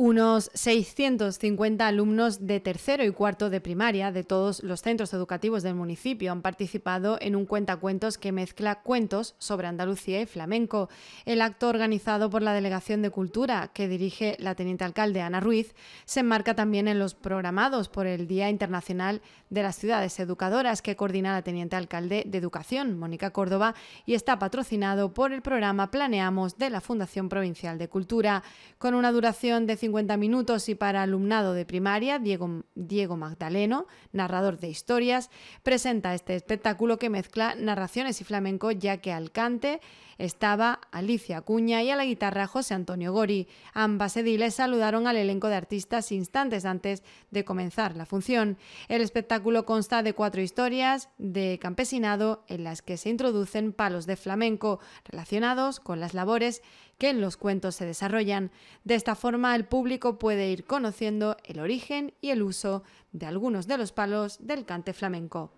unos 650 alumnos de tercero y cuarto de primaria de todos los centros educativos del municipio han participado en un cuentacuentos que mezcla cuentos sobre Andalucía y flamenco. El acto organizado por la Delegación de Cultura, que dirige la teniente alcalde Ana Ruiz, se enmarca también en los programados por el Día Internacional de las Ciudades Educadoras que coordina la teniente alcalde de Educación, Mónica Córdoba, y está patrocinado por el programa Planeamos de la Fundación Provincial de Cultura, con una duración de 50 minutos y para alumnado de primaria, Diego, Diego Magdaleno, narrador de historias, presenta este espectáculo que mezcla narraciones y flamenco, ya que al cante estaba Alicia Cuña y a la guitarra José Antonio Gori. Ambas ediles saludaron al elenco de artistas instantes antes de comenzar la función. El espectáculo consta de cuatro historias de campesinado en las que se introducen palos de flamenco relacionados con las labores que en los cuentos se desarrollan. De esta forma, el público puede ir conociendo el origen y el uso de algunos de los palos del cante flamenco.